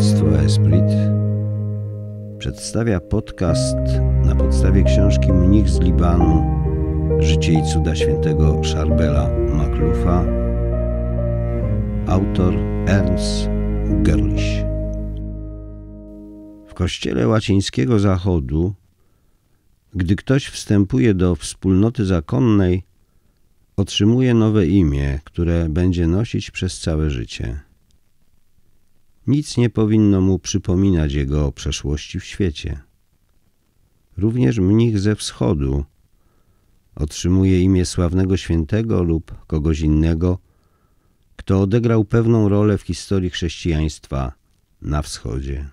Wydawnictwo Esprit przedstawia podcast na podstawie książki Mnich z Libanu Życie i cuda świętego Szarbela Maklufa Autor Ernst Gerlich W kościele łacińskiego zachodu gdy ktoś wstępuje do wspólnoty zakonnej otrzymuje nowe imię, które będzie nosić przez całe życie – nic nie powinno mu przypominać jego o przeszłości w świecie. Również mnich ze wschodu otrzymuje imię sławnego świętego lub kogoś innego, kto odegrał pewną rolę w historii chrześcijaństwa na wschodzie.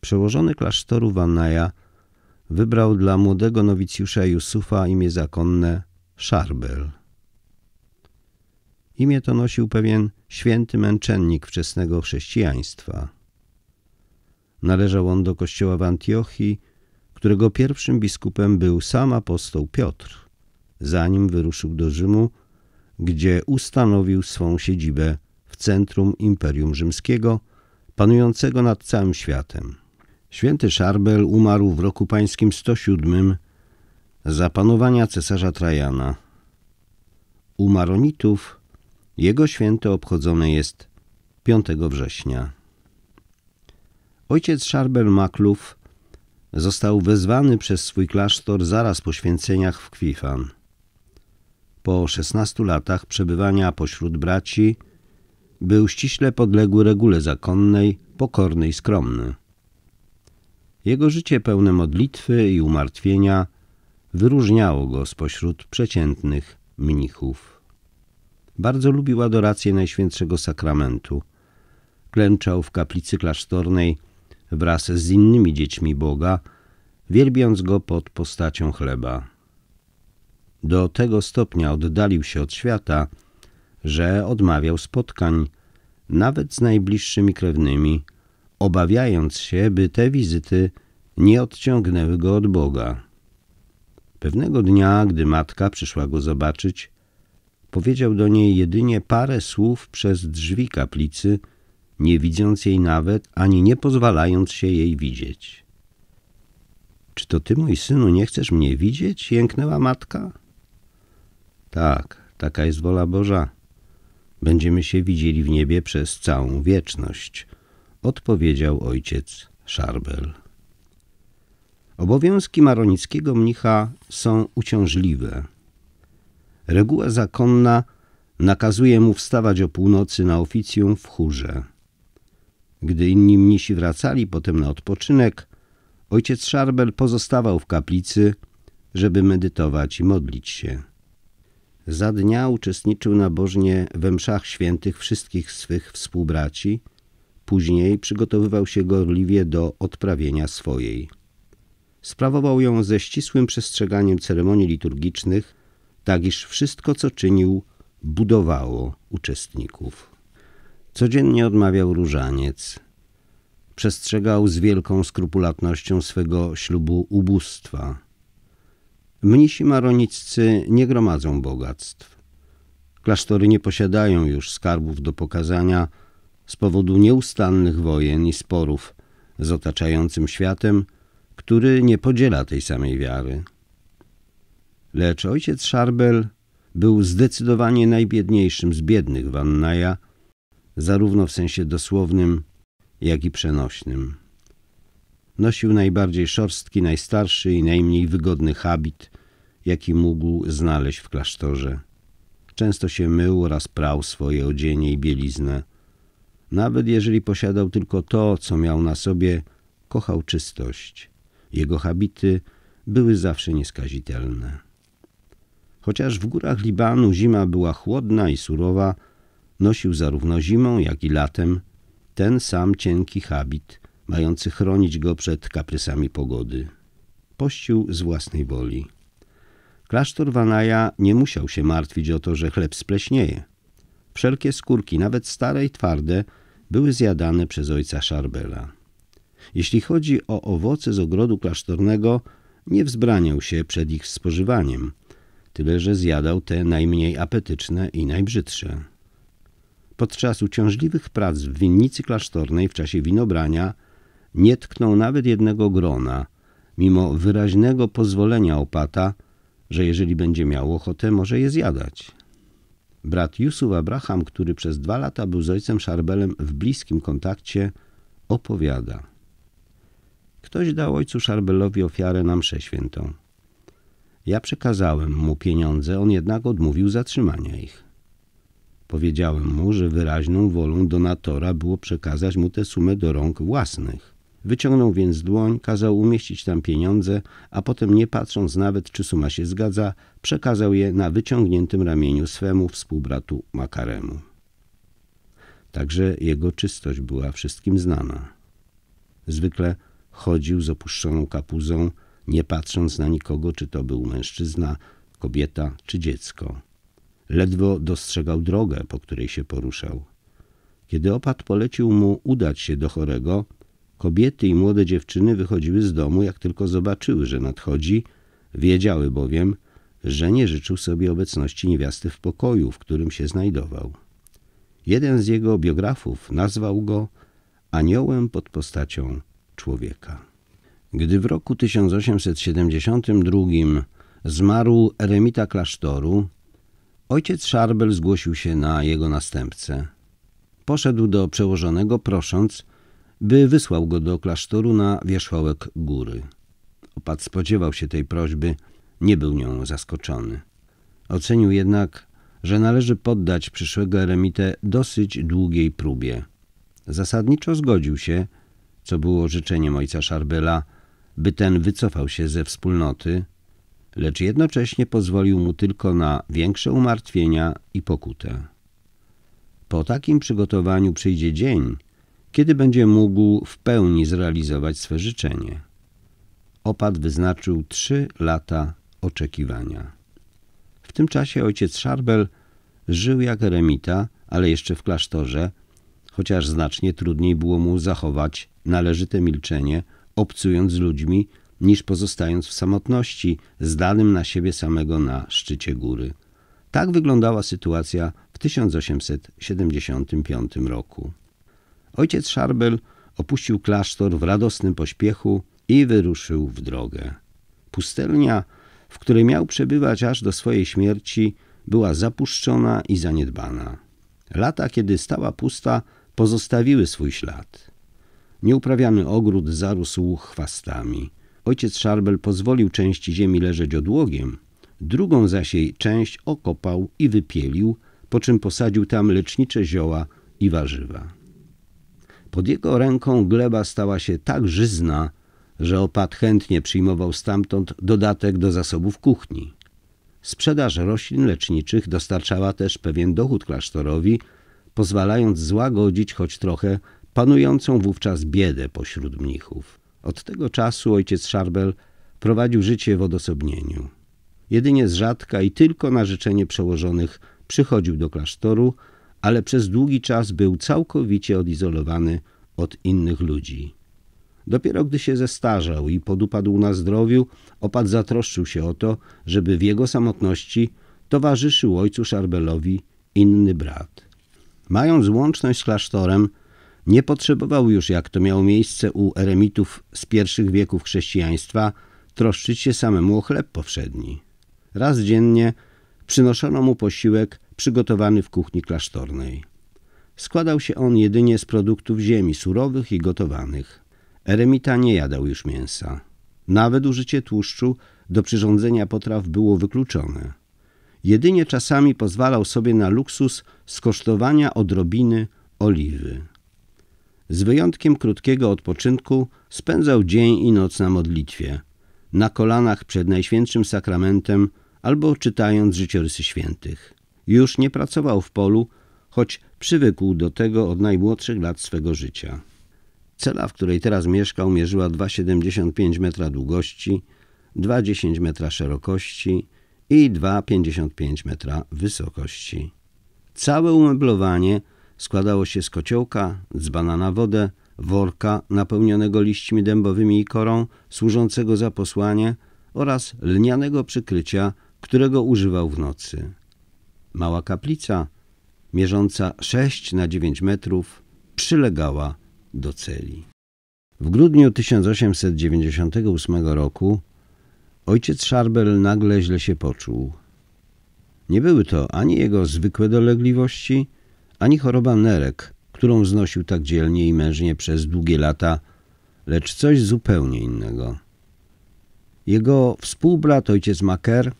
Przełożony klasztoru Wanaja wybrał dla młodego nowicjusza Jusufa imię zakonne Szarbel. Imię to nosił pewien święty męczennik wczesnego chrześcijaństwa. Należał on do kościoła w Antiochii, którego pierwszym biskupem był sam apostoł Piotr, zanim wyruszył do Rzymu, gdzie ustanowił swą siedzibę w centrum Imperium Rzymskiego, panującego nad całym światem. Święty Szarbel umarł w roku pańskim 107 za panowania cesarza Trajana. Umarł mitów. Jego święto obchodzone jest 5 września. Ojciec Szarbel Makluf został wezwany przez swój klasztor zaraz po święceniach w Kwifan. Po 16 latach przebywania pośród braci był ściśle podległy regule zakonnej, pokorny i skromny. Jego życie pełne modlitwy i umartwienia wyróżniało go spośród przeciętnych mnichów. Bardzo lubił adorację Najświętszego Sakramentu. Klęczał w kaplicy klasztornej wraz z innymi dziećmi Boga, wielbiąc go pod postacią chleba. Do tego stopnia oddalił się od świata, że odmawiał spotkań, nawet z najbliższymi krewnymi, obawiając się, by te wizyty nie odciągnęły go od Boga. Pewnego dnia, gdy matka przyszła go zobaczyć, Powiedział do niej jedynie parę słów przez drzwi kaplicy, nie widząc jej nawet, ani nie pozwalając się jej widzieć. Czy to ty, mój synu, nie chcesz mnie widzieć? jęknęła matka. Tak, taka jest wola Boża. Będziemy się widzieli w niebie przez całą wieczność, odpowiedział ojciec Szarbel. Obowiązki maronickiego mnicha są uciążliwe. Reguła zakonna nakazuje mu wstawać o północy na oficjum w chórze. Gdy inni mnisi wracali potem na odpoczynek, ojciec Szarbel pozostawał w kaplicy, żeby medytować i modlić się. Za dnia uczestniczył nabożnie we mszach świętych wszystkich swych współbraci, później przygotowywał się gorliwie do odprawienia swojej. Sprawował ją ze ścisłym przestrzeganiem ceremonii liturgicznych, tak iż wszystko, co czynił, budowało uczestników. Codziennie odmawiał różaniec. Przestrzegał z wielką skrupulatnością swego ślubu ubóstwa. Mnisi maroniccy nie gromadzą bogactw. Klasztory nie posiadają już skarbów do pokazania z powodu nieustannych wojen i sporów z otaczającym światem, który nie podziela tej samej wiary. Lecz ojciec Szarbel był zdecydowanie najbiedniejszym z biednych Wannaja, zarówno w sensie dosłownym, jak i przenośnym. Nosił najbardziej szorstki, najstarszy i najmniej wygodny habit, jaki mógł znaleźć w klasztorze. Często się mył oraz prał swoje odzienie i bieliznę. Nawet jeżeli posiadał tylko to, co miał na sobie, kochał czystość. Jego habity były zawsze nieskazitelne. Chociaż w górach Libanu zima była chłodna i surowa, nosił zarówno zimą, jak i latem ten sam cienki habit, mający chronić go przed kaprysami pogody. Pościł z własnej woli. Klasztor Wanaja nie musiał się martwić o to, że chleb spleśnieje. Wszelkie skórki, nawet stare i twarde, były zjadane przez ojca Szarbela. Jeśli chodzi o owoce z ogrodu klasztornego, nie wzbraniał się przed ich spożywaniem – tyle że zjadał te najmniej apetyczne i najbrzydsze. Podczas uciążliwych prac w winnicy klasztornej w czasie winobrania nie tknął nawet jednego grona, mimo wyraźnego pozwolenia opata, że jeżeli będzie miał ochotę, może je zjadać. Brat Jusuf Abraham, który przez dwa lata był z ojcem Szarbelem w bliskim kontakcie, opowiada. Ktoś dał ojcu Szarbelowi ofiarę na mszę świętą. Ja przekazałem mu pieniądze, on jednak odmówił zatrzymania ich. Powiedziałem mu, że wyraźną wolą donatora było przekazać mu tę sumę do rąk własnych. Wyciągnął więc dłoń, kazał umieścić tam pieniądze, a potem nie patrząc nawet, czy suma się zgadza, przekazał je na wyciągniętym ramieniu swemu współbratu Makaremu. Także jego czystość była wszystkim znana. Zwykle chodził z opuszczoną kapuzą, nie patrząc na nikogo, czy to był mężczyzna, kobieta czy dziecko. Ledwo dostrzegał drogę, po której się poruszał. Kiedy opat polecił mu udać się do chorego, kobiety i młode dziewczyny wychodziły z domu, jak tylko zobaczyły, że nadchodzi, wiedziały bowiem, że nie życzył sobie obecności niewiasty w pokoju, w którym się znajdował. Jeden z jego biografów nazwał go aniołem pod postacią człowieka. Gdy w roku 1872 zmarł eremita klasztoru, ojciec Szarbel zgłosił się na jego następcę. Poszedł do przełożonego prosząc, by wysłał go do klasztoru na wierzchołek góry. Opat spodziewał się tej prośby, nie był nią zaskoczony. Ocenił jednak, że należy poddać przyszłego eremitę dosyć długiej próbie. Zasadniczo zgodził się, co było życzeniem ojca Szarbela – by ten wycofał się ze wspólnoty, lecz jednocześnie pozwolił mu tylko na większe umartwienia i pokutę. Po takim przygotowaniu przyjdzie dzień, kiedy będzie mógł w pełni zrealizować swe życzenie. Opad wyznaczył trzy lata oczekiwania. W tym czasie ojciec Szarbel żył jak eremita, ale jeszcze w klasztorze, chociaż znacznie trudniej było mu zachować należyte milczenie – obcując z ludźmi, niż pozostając w samotności, zdanym na siebie samego na szczycie góry. Tak wyglądała sytuacja w 1875 roku. Ojciec Szarbel opuścił klasztor w radosnym pośpiechu i wyruszył w drogę. Pustelnia, w której miał przebywać aż do swojej śmierci, była zapuszczona i zaniedbana. Lata, kiedy stała pusta, pozostawiły swój ślad. Nieuprawiany ogród zarósł chwastami. Ojciec Szarbel pozwolił części ziemi leżeć odłogiem, drugą zaś jej część okopał i wypielił, po czym posadził tam lecznicze zioła i warzywa. Pod jego ręką gleba stała się tak żyzna, że opat chętnie przyjmował stamtąd dodatek do zasobów kuchni. Sprzedaż roślin leczniczych dostarczała też pewien dochód klasztorowi, pozwalając złagodzić choć trochę panującą wówczas biedę pośród mnichów. Od tego czasu ojciec Szarbel prowadził życie w odosobnieniu. Jedynie z rzadka i tylko na życzenie przełożonych przychodził do klasztoru, ale przez długi czas był całkowicie odizolowany od innych ludzi. Dopiero gdy się zestarzał i podupadł na zdrowiu, opat zatroszczył się o to, żeby w jego samotności towarzyszył ojcu Szarbelowi inny brat. Mając łączność z klasztorem, nie potrzebował już, jak to miało miejsce u eremitów z pierwszych wieków chrześcijaństwa, troszczyć się samemu o chleb powszedni. Raz dziennie przynoszono mu posiłek przygotowany w kuchni klasztornej. Składał się on jedynie z produktów ziemi, surowych i gotowanych. Eremita nie jadał już mięsa. Nawet użycie tłuszczu do przyrządzenia potraw było wykluczone. Jedynie czasami pozwalał sobie na luksus skosztowania odrobiny oliwy. Z wyjątkiem krótkiego odpoczynku spędzał dzień i noc na modlitwie, na kolanach przed Najświętszym Sakramentem albo czytając życiorysy świętych. Już nie pracował w polu, choć przywykł do tego od najmłodszych lat swego życia. Cela, w której teraz mieszkał, mierzyła 2,75 metra długości, 2,10 metra szerokości i 2,55 metra wysokości. Całe umeblowanie – składało się z kociołka, dzbana na wodę, worka napełnionego liśćmi dębowymi i korą, służącego za posłanie oraz lnianego przykrycia, którego używał w nocy. Mała kaplica, mierząca 6 na 9 metrów, przylegała do celi. W grudniu 1898 roku ojciec Szarbel nagle źle się poczuł. Nie były to ani jego zwykłe dolegliwości, ani choroba nerek, którą znosił tak dzielnie i mężnie przez długie lata, lecz coś zupełnie innego. Jego współbrat, ojciec Maker,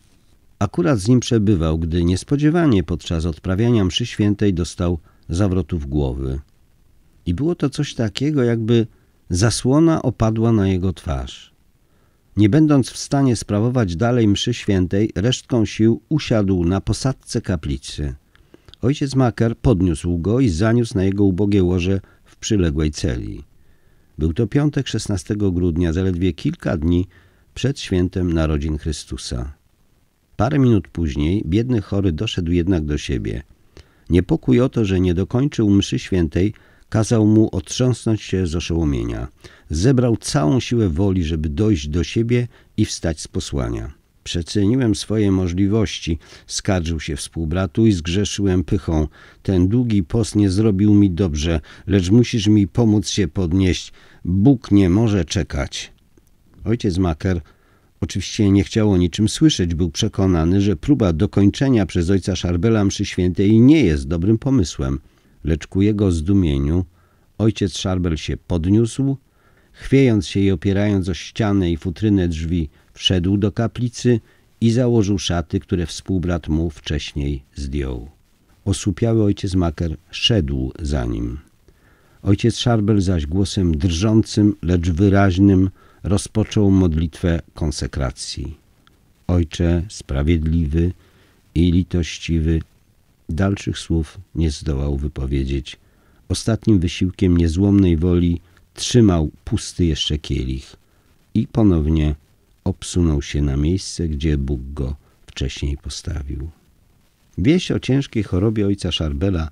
akurat z nim przebywał, gdy niespodziewanie podczas odprawiania mszy świętej dostał zawrotów głowy. I było to coś takiego, jakby zasłona opadła na jego twarz. Nie będąc w stanie sprawować dalej mszy świętej, resztką sił usiadł na posadce kaplicy – Ojciec Makar podniósł go i zaniósł na jego ubogie łoże w przyległej celi. Był to piątek 16 grudnia, zaledwie kilka dni przed świętem narodzin Chrystusa. Parę minut później biedny chory doszedł jednak do siebie. Niepokój o to, że nie dokończył mszy świętej, kazał mu otrząsnąć się z oszołomienia. Zebrał całą siłę woli, żeby dojść do siebie i wstać z posłania. Przeceniłem swoje możliwości, skarżył się współbratu i zgrzeszyłem pychą. Ten długi post nie zrobił mi dobrze, lecz musisz mi pomóc się podnieść. Bóg nie może czekać. Ojciec Maker Oczywiście nie chciało niczym słyszeć, był przekonany, że próba dokończenia przez ojca Szarbela mszy świętej nie jest dobrym pomysłem. Lecz ku jego zdumieniu ojciec Szarbel się podniósł, chwiejąc się i opierając o ścianę i futrynę drzwi, Wszedł do kaplicy i założył szaty, które współbrat mu wcześniej zdjął. Osłupiały ojciec Maker szedł za nim. Ojciec Szarbel zaś głosem drżącym, lecz wyraźnym rozpoczął modlitwę konsekracji. Ojcze sprawiedliwy i litościwy, dalszych słów nie zdołał wypowiedzieć. Ostatnim wysiłkiem niezłomnej woli trzymał pusty jeszcze kielich i ponownie obsunął się na miejsce, gdzie Bóg go wcześniej postawił. Wieść o ciężkiej chorobie ojca Szarbela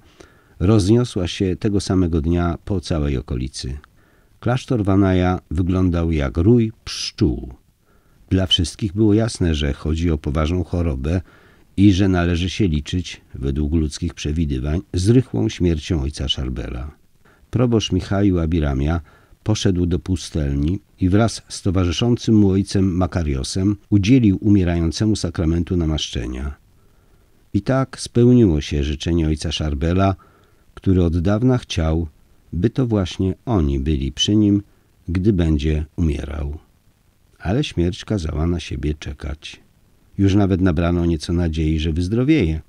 rozniosła się tego samego dnia po całej okolicy. Klasztor Wanaja wyglądał jak rój pszczół. Dla wszystkich było jasne, że chodzi o poważną chorobę i że należy się liczyć, według ludzkich przewidywań, z rychłą śmiercią ojca Szarbela. Proboszcz Michał Abiramia poszedł do pustelni i wraz z towarzyszącym mu ojcem Makariosem udzielił umierającemu sakramentu namaszczenia. I tak spełniło się życzenie ojca Szarbela, który od dawna chciał, by to właśnie oni byli przy nim, gdy będzie umierał. Ale śmierć kazała na siebie czekać. Już nawet nabrano nieco nadziei, że wyzdrowieje.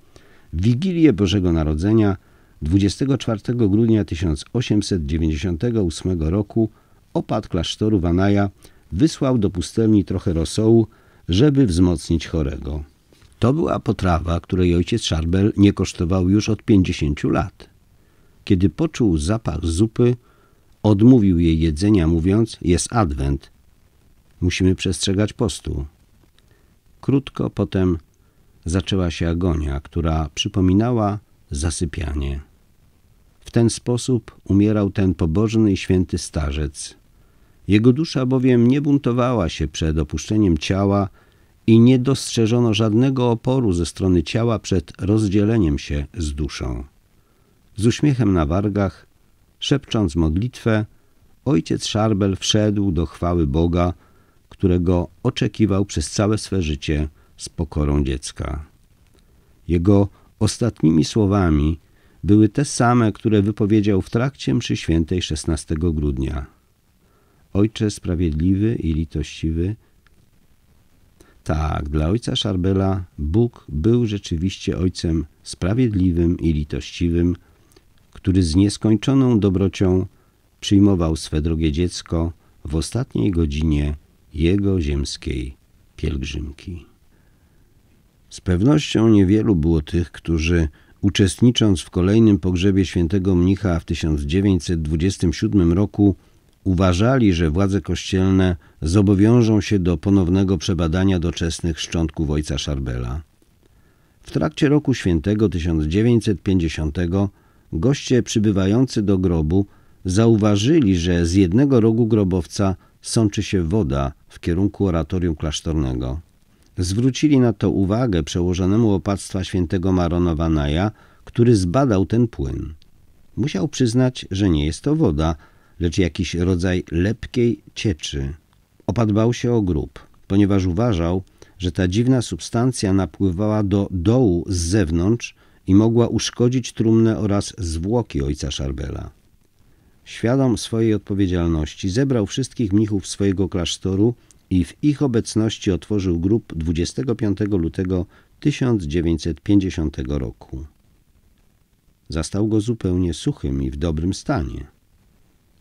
W Wigilię Bożego Narodzenia 24 grudnia 1898 roku opat klasztoru Wanaja wysłał do pustelni trochę rosołu, żeby wzmocnić chorego. To była potrawa, której ojciec Szarbel nie kosztował już od 50 lat. Kiedy poczuł zapach zupy, odmówił jej jedzenia, mówiąc: Jest adwent, musimy przestrzegać postu. Krótko potem zaczęła się agonia, która przypominała zasypianie. W ten sposób umierał ten pobożny i święty starzec. Jego dusza bowiem nie buntowała się przed opuszczeniem ciała i nie dostrzeżono żadnego oporu ze strony ciała przed rozdzieleniem się z duszą. Z uśmiechem na wargach, szepcząc modlitwę, ojciec Szarbel wszedł do chwały Boga, którego oczekiwał przez całe swe życie z pokorą dziecka. Jego ostatnimi słowami były te same, które wypowiedział w trakcie mszy świętej 16 grudnia. Ojcze sprawiedliwy i litościwy. Tak, dla ojca Szarbela Bóg był rzeczywiście ojcem sprawiedliwym i litościwym, który z nieskończoną dobrocią przyjmował swe drogie dziecko w ostatniej godzinie jego ziemskiej pielgrzymki. Z pewnością niewielu było tych, którzy uczestnicząc w kolejnym pogrzebie świętego mnicha w 1927 roku, uważali, że władze kościelne zobowiążą się do ponownego przebadania doczesnych szczątków ojca Szarbela. W trakcie roku świętego 1950 goście przybywający do grobu zauważyli, że z jednego rogu grobowca sączy się woda w kierunku oratorium klasztornego. Zwrócili na to uwagę przełożonemu opactwa świętego Maronowanaja, który zbadał ten płyn. Musiał przyznać, że nie jest to woda, lecz jakiś rodzaj lepkiej cieczy. Opadbał się o grób, ponieważ uważał, że ta dziwna substancja napływała do dołu z zewnątrz i mogła uszkodzić trumnę oraz zwłoki ojca Szarbela. Świadom swojej odpowiedzialności zebrał wszystkich mnichów swojego klasztoru i w ich obecności otworzył grób 25 lutego 1950 roku. Zastał go zupełnie suchym i w dobrym stanie.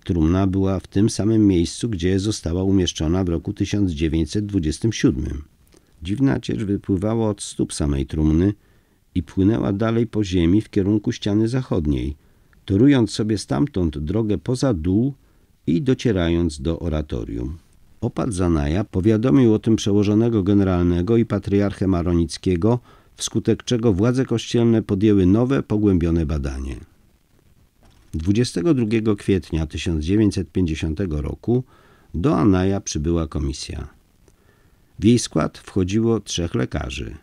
Trumna była w tym samym miejscu, gdzie została umieszczona w roku 1927. Dziwna ciecz wypływała od stóp samej trumny i płynęła dalej po ziemi w kierunku ściany zachodniej, torując sobie stamtąd drogę poza dół i docierając do oratorium. Opat Zanaja powiadomił o tym przełożonego generalnego i patriarchę Maronickiego, wskutek czego władze kościelne podjęły nowe, pogłębione badanie. 22 kwietnia 1950 roku do Anaja przybyła komisja. W jej skład wchodziło trzech lekarzy.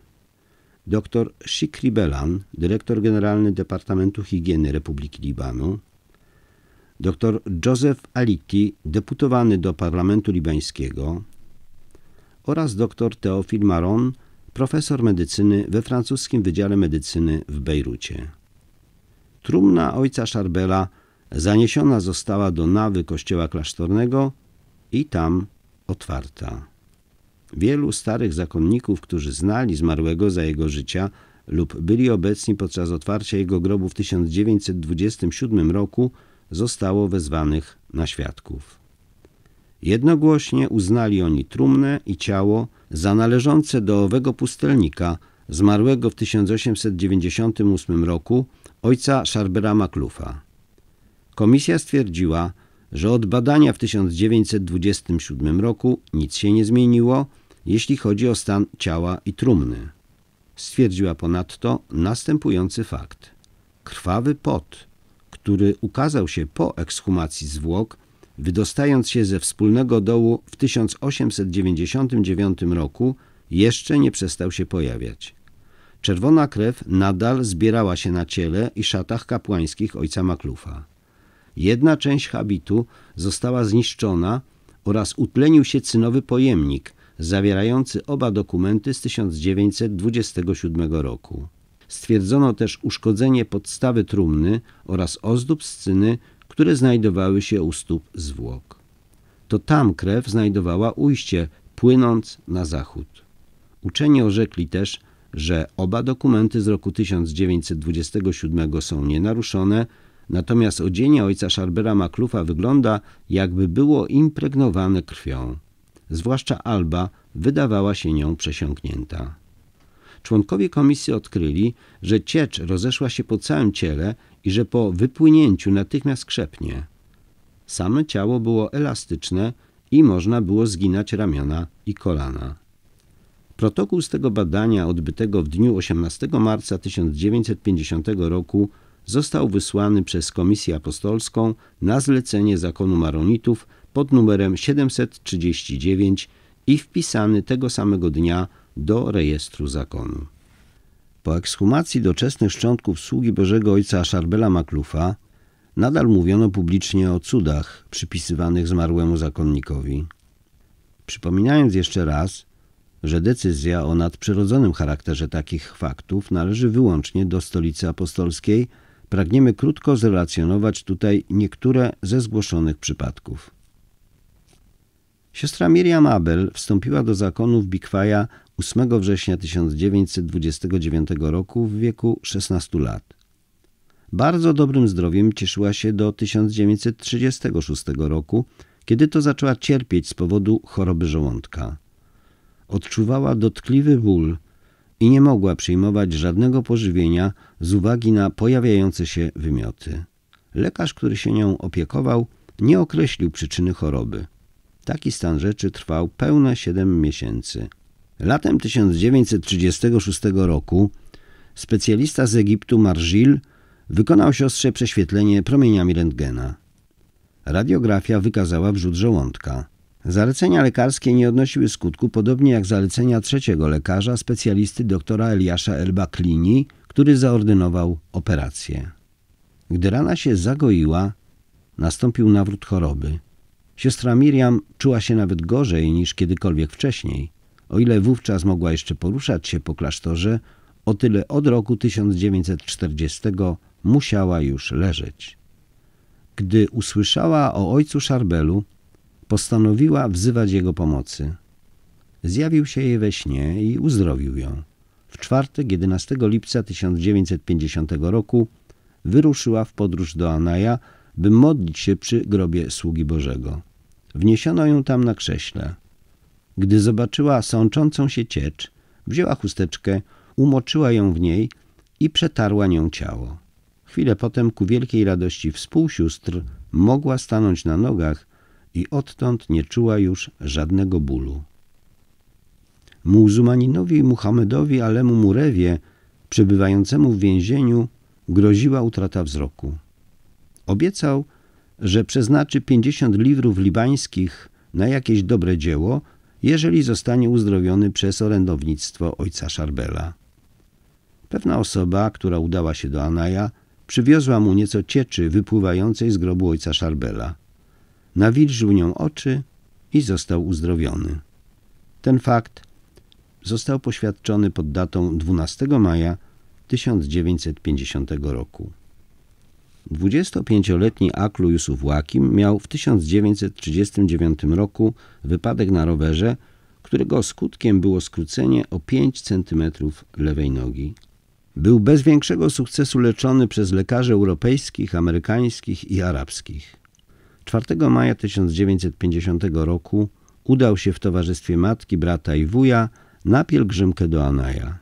Dr Shikri Belan, dyrektor generalny Departamentu Higieny Republiki Libanu, dr Joseph Aliki, deputowany do parlamentu libańskiego oraz dr Teofil Maron, profesor medycyny we francuskim Wydziale Medycyny w Bejrucie. Trumna ojca Szarbela zaniesiona została do nawy kościoła klasztornego i tam otwarta. Wielu starych zakonników, którzy znali zmarłego za jego życia lub byli obecni podczas otwarcia jego grobu w 1927 roku, zostało wezwanych na świadków. Jednogłośnie uznali oni trumnę i ciało za należące do owego pustelnika zmarłego w 1898 roku ojca Szarbera Maklufa. Komisja stwierdziła, że od badania w 1927 roku nic się nie zmieniło, jeśli chodzi o stan ciała i trumny. Stwierdziła ponadto następujący fakt. Krwawy pot który ukazał się po ekshumacji zwłok, wydostając się ze wspólnego dołu w 1899 roku, jeszcze nie przestał się pojawiać. Czerwona krew nadal zbierała się na ciele i szatach kapłańskich ojca Maklufa. Jedna część habitu została zniszczona oraz utlenił się cynowy pojemnik zawierający oba dokumenty z 1927 roku. Stwierdzono też uszkodzenie podstawy trumny oraz ozdób scyny, które znajdowały się u stóp zwłok. To tam krew znajdowała ujście, płynąc na zachód. Uczeni orzekli też, że oba dokumenty z roku 1927 są nienaruszone, natomiast odzienie ojca Szarbera Maklufa wygląda, jakby było impregnowane krwią. Zwłaszcza Alba wydawała się nią przesiąknięta. Członkowie komisji odkryli, że ciecz rozeszła się po całym ciele i że po wypłynięciu natychmiast krzepnie. Same ciało było elastyczne i można było zginać ramiona i kolana. Protokół z tego badania odbytego w dniu 18 marca 1950 roku został wysłany przez Komisję Apostolską na zlecenie zakonu Maronitów pod numerem 739 i wpisany tego samego dnia do rejestru zakonu. Po ekshumacji doczesnych szczątków sługi Bożego Ojca Szarbela Maklufa nadal mówiono publicznie o cudach przypisywanych zmarłemu zakonnikowi. Przypominając jeszcze raz, że decyzja o nadprzyrodzonym charakterze takich faktów należy wyłącznie do stolicy apostolskiej, pragniemy krótko zrelacjonować tutaj niektóre ze zgłoszonych przypadków. Siostra Miriam Abel wstąpiła do zakonu w Bikwaja 8 września 1929 roku w wieku 16 lat. Bardzo dobrym zdrowiem cieszyła się do 1936 roku, kiedy to zaczęła cierpieć z powodu choroby żołądka. Odczuwała dotkliwy ból i nie mogła przyjmować żadnego pożywienia z uwagi na pojawiające się wymioty. Lekarz, który się nią opiekował, nie określił przyczyny choroby. Taki stan rzeczy trwał pełne 7 miesięcy. Latem 1936 roku specjalista z Egiptu Margil wykonał siostrze prześwietlenie promieniami rentgena. Radiografia wykazała wrzód żołądka. Zalecenia lekarskie nie odnosiły skutku, podobnie jak zalecenia trzeciego lekarza, specjalisty doktora Eliasza Klini, który zaordynował operację. Gdy rana się zagoiła, nastąpił nawrót choroby. Siostra Miriam czuła się nawet gorzej niż kiedykolwiek wcześniej. O ile wówczas mogła jeszcze poruszać się po klasztorze, o tyle od roku 1940 musiała już leżeć. Gdy usłyszała o ojcu Szarbelu, postanowiła wzywać jego pomocy. Zjawił się jej we śnie i uzdrowił ją. W czwartek 11 lipca 1950 roku wyruszyła w podróż do Anaja, by modlić się przy grobie sługi Bożego. Wniesiono ją tam na krześle. Gdy zobaczyła sączącą się ciecz, wzięła chusteczkę, umoczyła ją w niej i przetarła nią ciało. Chwilę potem, ku wielkiej radości współsióstr, mogła stanąć na nogach i odtąd nie czuła już żadnego bólu. Muzułmaninowi Muhammedowi Alemu Murewie, przebywającemu w więzieniu, groziła utrata wzroku. Obiecał, że przeznaczy 50 liwrów libańskich na jakieś dobre dzieło, jeżeli zostanie uzdrowiony przez orędownictwo ojca Szarbela. Pewna osoba, która udała się do Anaja, przywiozła mu nieco cieczy wypływającej z grobu ojca Szarbela. Nawilżył nią oczy i został uzdrowiony. Ten fakt został poświadczony pod datą 12 maja 1950 roku. 25-letni Aklu Jusuf Łakim miał w 1939 roku wypadek na rowerze, którego skutkiem było skrócenie o 5 cm lewej nogi. Był bez większego sukcesu leczony przez lekarzy europejskich, amerykańskich i arabskich. 4 maja 1950 roku udał się w towarzystwie matki, brata i wuja na pielgrzymkę do Anaja.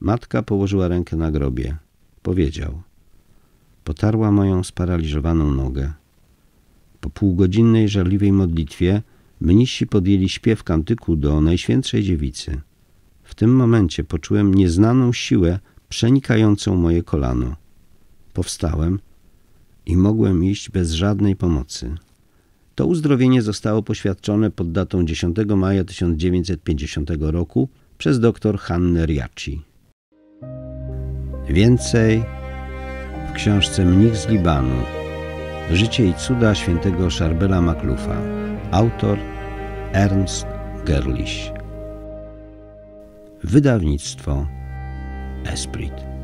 Matka położyła rękę na grobie. Powiedział – Potarła moją sparaliżowaną nogę. Po półgodzinnej żarliwej modlitwie mnisi podjęli śpiew kantyku do Najświętszej Dziewicy. W tym momencie poczułem nieznaną siłę przenikającą moje kolano. Powstałem i mogłem iść bez żadnej pomocy. To uzdrowienie zostało poświadczone pod datą 10 maja 1950 roku przez dr Hannę Riaci. Więcej książce Mnich z Libanu Życie i cuda świętego Szarbela Maklufa Autor Ernst Gerlich Wydawnictwo Esprit